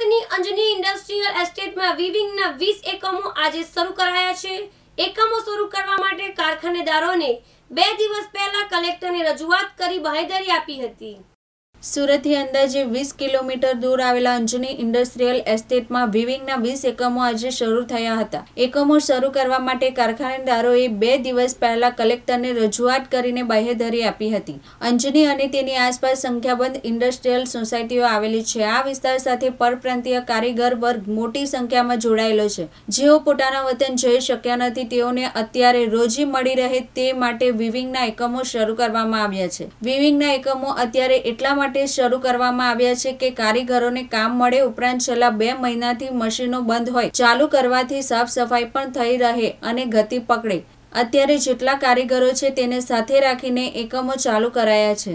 સુરતની અંજની ઇન્ડસ્ટ્રીયલ એસ્ટેટમાં વીવિંગના વીસ એકમો આજે શરૂ કરાયા છે એકમો શરૂ કરવા માટે કારખાનેદારોને બે દિવસ પહેલા કલેક્ટરને રજૂઆત કરી બાંહેધરી આપી હતી સુરતથી અંદાજે વીસ કિલોમીટર દૂર આવેલા અંજની ઇન્ડસ્ટ્રીયલ એસ્ટેટમાં વિવિંગના વીસ એકમો આજે શરૂ થયા હતા એકમો શરૂ કરવા માટે કારખાનેદારોએ બે દિવસ પહેલા કલેક્ટરને રજૂઆત કરીને બાહેધરી આપી હતી અંજની અને તેની આસપાસ સંખ્યાબંધ ઇન્ડસ્ટ્રીયલ સોસાયટીઓ આવેલી છે આ વિસ્તાર સાથે પરપ્રાંતિય કારીગર વર્ગ મોટી સંખ્યામાં જોડાયેલો છે જેઓ પોતાના વતન જઈ શક્યા નથી તેઓને અત્યારે રોજી મળી રહે તે માટે વિવિંગના એકમો શરૂ કરવામાં આવ્યા છે વિવિંગના એકમો અત્યારે એટલા માટે માટે શરૂ કરવામાં આવ્યા છે કે કારીગરોને કામ મળે ઉપરાંત છેલ્લા બે મહિનાથી મશીનો બંધ હોય ચાલુ કરવાથી સાફ સફાઈ પણ થઈ રહે અને ગતિ પકડે અત્યારે જેટલા કારીગરો છે તેને સાથે રાખીને એકમો ચાલુ કરાયા છે